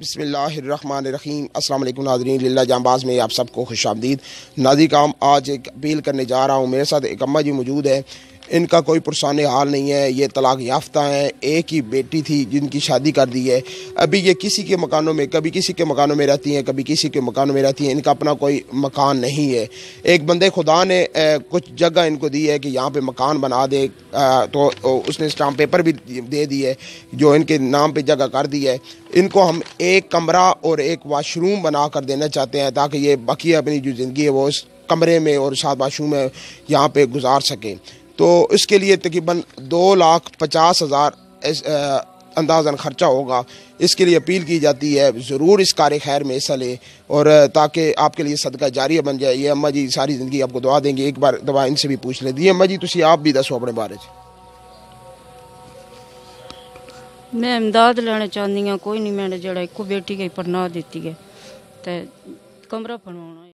बसमीम असल नाजरीन लीला जहाँबाज में आप सबको खुश आमदीद नाजी काम आज एक अपील करने जा रहा हूँ मेरे साथ एक अम्मा जी मौजूद है इनका कोई पुरसान हाल नहीं है ये तलाक याफ्ता हैं एक ही बेटी थी जिनकी शादी कर दी है अभी ये किसी के मकानों में कभी किसी के मकानों में रहती हैं कभी किसी के मकानों में रहती हैं इनका अपना कोई मकान नहीं है एक बंदे खुदा ने कुछ जगह इनको दी है कि यहाँ पर मकान बना दे आ, तो उसने स्टाम्प पेपर भी दे दी है जो इनके नाम पर जगह कर दी है इनको हम एक कमरा और एक वाशरूम बना कर देना चाहते हैं ताकि ये बाकी अपनी जो ज़िंदगी है वो कमरे में और साथ वाशरूम में यहाँ पर गुजार सकें तो इसके लिए तकरीबन दो लाख पचास हज़ार अंदाजन ख़र्चा होगा इसके लिए अपील की जाती है ज़रूर इस कार्य खैर में हिस्सा लें और ताकि आपके लिए सदका जारी बन जाए ये अम्मा जी सारी ज़िंदगी आपको दुआ देंगे एक बार दवा इनसे भी पूछ लेती है अम्मा जी तुम आप भी दसो अपने बारे में मैं इमदाद लेना चाहती हूँ कोई नहीं मैंने जरा एक बेटी गई ना दी है तो कमरा बनवाना